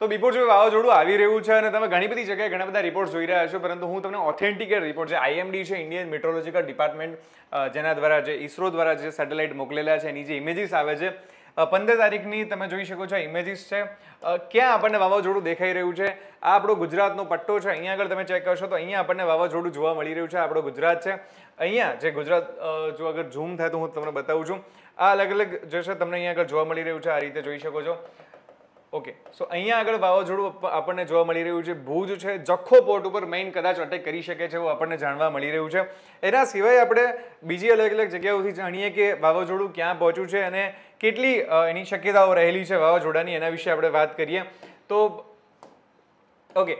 તો બિફોર જો વાવાઝોડું આવી રહ્યું છે અને તમે ઘણી બધી જગ્યાએ ઘણા બધા રિપોર્ટ જોઈ રહ્યા છો પરંતુ હું તમને ઓથેન્ટિકેટ રિપોર્ટ જે આઈએમડી છે ઇન્ડિયન મેટ્રોલોજીકલ ડિપાર્ટમેન્ટ જેના દ્વારા જે ઇસરો દ્વારા જે સેટેલાઇટ મોકલેલા છે એની જે ઇમેજીસ આવે છે પંદર તારીખની તમે જોઈ શકો છો ઇમેજીસ છે ક્યાં આપણને વાવાઝોડું દેખાઈ રહ્યું છે આ આપણો ગુજરાતનો પટ્ટો છે અહીંયા આગળ તમે ચેક કરશો તો અહીંયા આપણને વાવાઝોડું જોવા મળી રહ્યું છે આપણો ગુજરાત છે અહીંયા જે ગુજરાત જો અગર ઝૂમ થાય તો હું તમને બતાવું છું આ અલગ અલગ જે છે તમને અહીંયા આગળ જોવા મળી રહ્યું છે આ રીતે જોઈ શકો છો ઓકે સો અહીંયા આગળ વાવાઝોડું આપણને જોવા મળી રહ્યું છે ભુજ છે જખો પોર્ટ ઉપર મેઇન કદાચ અટેક કરી શકે છે એવું આપણને જાણવા મળી રહ્યું છે એના સિવાય આપણે બીજી અલગ અલગ જગ્યાઓથી જાણીએ કે વાવાઝોડું ક્યાં પહોંચ્યું છે અને કેટલી એની શક્યતાઓ રહેલી છે વાવાઝોડાની એના વિશે આપણે વાત કરીએ તો ઓકે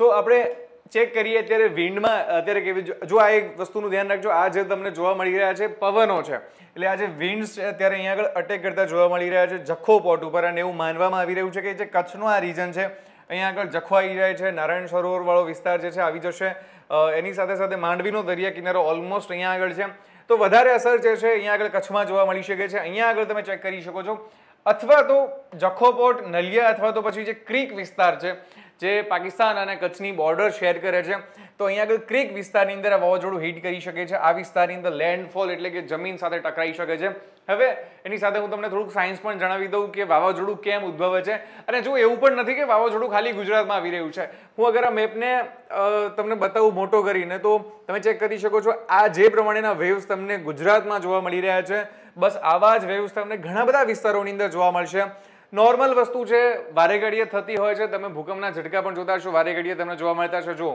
સો આપણે ચેક કરીએ ત્યારે વિન્ડમાં અત્યારે કેવી જો આ એક વસ્તુનું ધ્યાન રાખજો આ જે તમને જોવા મળી રહ્યા છે પવનો છે એટલે આ જે વિન્ડ્સ છે અત્યારે અહીંયા આગળ અટેક કરતા જોવા મળી રહ્યા છે જખો પોટ ઉપર અને એવું માનવામાં આવી રહ્યું છે કે જે કચ્છનું આ રીજન છે અહીંયા આગળ જખો આવી જાય છે નારાયણ સરોવરવાળો વિસ્તાર જે છે આવી જશે એની સાથે સાથે માંડવીનો દરિયા કિનારો ઓલમોસ્ટ અહીંયા આગળ છે તો વધારે અસર જે છે અહીંયા આગળ કચ્છમાં જોવા મળી શકે છે અહીંયા આગળ તમે ચેક કરી શકો છો અથવા તો જખો પોટ નલિયા અથવા તો પછી જે ક્રીક વિસ્તાર છે જે પાકિસ્તાન અને કચ્છની બોર્ડર શેર કરે છે તો અહીંયા આગળ ક્રિક વિસ્તારની અંદર વાવાઝોડું હિટ કરી શકે છે આ વિસ્તારની અંદર લેન્ડફોલ એટલે કે જમીન સાથે ટકરાઈ શકે છે હવે એની સાથે હું તમને થોડુંક સાયન્સ પણ જણાવી દઉં કે વાવાઝોડું કેમ ઉદ્ભવે છે અને જો એવું પણ નથી કે વાવાઝોડું ખાલી ગુજરાતમાં આવી રહ્યું છે હું અગર આ મેપને તમને બતાવું મોટો કરીને તો તમે ચેક કરી શકો છો આ જે પ્રમાણેના વેવ્સ તમને ગુજરાતમાં જોવા મળી રહ્યા છે બસ આવા જ વેવ્સ તમને ઘણા બધા વિસ્તારોની અંદર જોવા મળશે નોર્મલ વસ્તુ છે વારે ઘડીએ થતી હોય છે તમે ભૂકંપના ઝટકા પણ જોતા છો વારે ઘડીએ તમને જોવા મળતા છો જો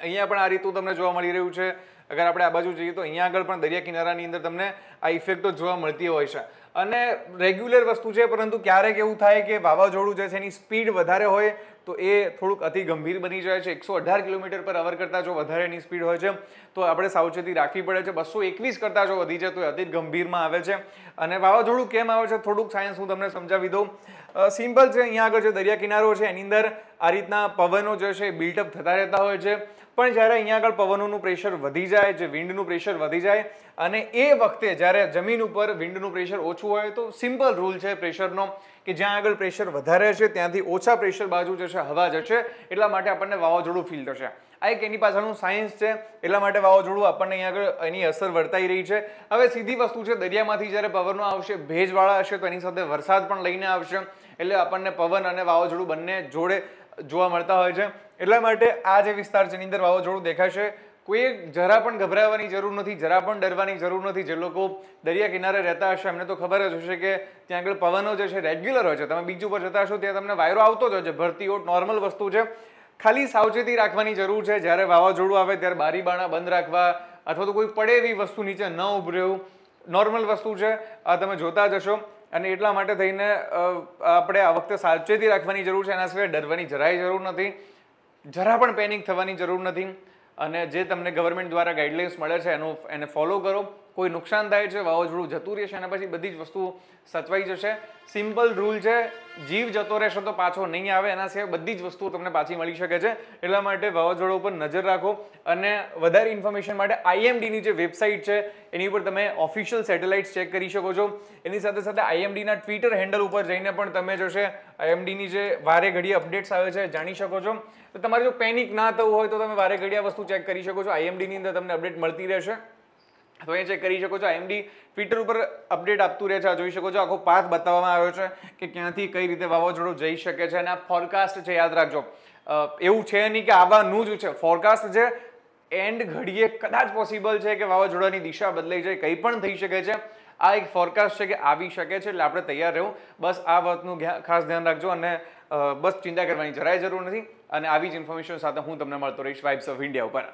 અહીંયા પણ આ રીતું તમને જોવા મળી રહ્યું છે અગર આપણે આ બાજુ જઈએ તો અહીંયા આગળ પણ દરિયા કિનારાની અંદર તમને આ ઇફેક્ટો જોવા મળતી હોય છે અને રેગ્યુલર વસ્તુ છે પરંતુ ક્યારેક એવું થાય કે વાવાઝોડું જે છે એની સ્પીડ વધારે હોય તો એ થોડુંક અતિ ગંભીર બની જાય છે એકસો અઢાર કિલોમીટર પર અવર કરતાં જો વધારેની સ્પીડ હોય છે તો આપણે સાવચેતી રાખવી પડે છે બસો એકવીસ કરતાં જો વધી જાય તો અતિ ગંભીરમાં આવે છે અને વાવાઝોડું કેમ આવે છે થોડુંક સાયન્સ હું તમને સમજાવી દઉં સિમ્પલ છે અહીંયા આગળ જે દરિયા કિનારો છે એની અંદર આ રીતના પવનો જે છે એ બિલ્ટઅપ થતા રહેતા હોય છે પણ જ્યારે અહીંયા આગળ પવનોનું પ્રેશર વધી જાય જે વિન્ડનું પ્રેશર વધી જાય અને એ વખતે જ્યારે જમીન ઉપર વિન્ડનું પ્રેશર ઓછું હોય તો સિમ્પલ રૂલ છે પ્રેશરનો કે જ્યાં આગળ પ્રેશર વધારે હશે ત્યાંથી ઓછા પ્રેશર બાજુ જશે હવા જશે એટલા માટે આપણને વાવાઝોડું ફીલ થશે આ એક એની પાછળનું સાયન્સ છે એટલા માટે વાવાઝોડું આપણને અહીં આગળ એની અસર વર્તાઈ રહી છે હવે સીધી વસ્તુ છે દરિયામાંથી જ્યારે પવનો આવશે ભેજવાળા હશે તો એની સાથે વરસાદ પણ લઈને આવશે એટલે આપણને પવન અને વાવાઝોડું બંને જોડે જોવા મળતા હોય છે એટલા માટે આ જે વિસ્તાર જેની અંદર વાવાઝોડું દેખાશે કોઈ જરા પણ ગભરાવાની જરૂર નથી જરા પણ ડરવાની જરૂર નથી જે લોકો દરિયા કિનારે રહેતા હશે એમને તો ખબર જ હશે કે ત્યાં આગળ પવનો જે છે રેગ્યુલર હોય છે તમે બીચ ઉપર જતા હશો ત્યાં તમને વાયરો આવતો જ હોય છે ભરતી ઓટ નોર્મલ વસ્તુ છે ખાલી સાવચેતી રાખવાની જરૂર છે જ્યારે વાવાઝોડું આવે ત્યારે બારી બાણા બંધ રાખવા અથવા તો કોઈ પડે એવી વસ્તુ નીચે ન ઉભરેવું નોર્મલ વસ્તુ છે આ તમે જોતા જ હશો અને એટલા માટે થઈને આપણે આ વખતે સાવચેતી રાખવાની જરૂર છે એના સિવાય ડરવાની જરાય જરૂર નથી જરા પણ પેનિક થવાની જરૂર નથી અને જે તમને ગવર્મેન્ટ દ્વારા ગાઈડલાઇન્સ મળે છે એનું એને ફોલો કરો કોઈ નુકસાન થાય છે વાવાઝોડું જતું રહેશે અને પછી બધી જ વસ્તુઓ સચવાઈ જશે સિમ્પલ રૂલ છે જીવ જતો રહેશે તો પાછો નહીં આવે એના સિવાય બધી જ વસ્તુઓ તમને પાછી મળી શકે છે એટલા માટે વાવાઝોડો ઉપર નજર રાખો અને વધારે ઇન્ફોર્મેશન માટે આઈએમડીની જે વેબસાઇટ છે એની ઉપર તમે ઓફિશિયલ સેટેલાઇટ્સ ચેક કરી શકો છો એની સાથે સાથે આઈએમડીના ટ્વિટર હેન્ડલ ઉપર જઈને પણ તમે જોશે આઈએમડીની જે વારે ઘડીએ અપડેટ્સ આવે છે જાણી શકો છો તો તમારે જો પેનિક ના થવું હોય તો તમે વારે ઘડીએ વસ્તુ ચેક કરી શકો છો આઈએમડીની અંદર તમને અપડેટ મળતી રહેશે તો એ ચેક કરી શકો છો એમડી ટ્વિટર ઉપર અપડેટ આપતું રહે છે આ જોઈ શકો છો આખો પાથ બતાવવામાં આવ્યો છે કે ક્યાંથી કઈ રીતે વાવાઝોડું જઈ શકે છે અને આ ફોરકાસ્ટ છે યાદ રાખજો એવું છે નહીં કે આવવાનું જ છે ફોરકાસ્ટ છે એન્ડ ઘડીએ કદાચ પોસિબલ છે કે વાવાઝોડાની દિશા બદલાઈ જાય કંઈ પણ થઈ શકે છે આ એક ફોરકાસ્ટ છે કે આવી શકે છે એટલે આપણે તૈયાર રહેવું બસ આ વાતનું ખાસ ધ્યાન રાખજો અને બસ ચિંતા કરવાની જરાય જરૂર નથી અને આવી જ ઇન્ફોર્મેશન સાથે હું તમને મળતો રહીશ વાઇબ્સ ઓફ ઇન્ડિયા ઉપર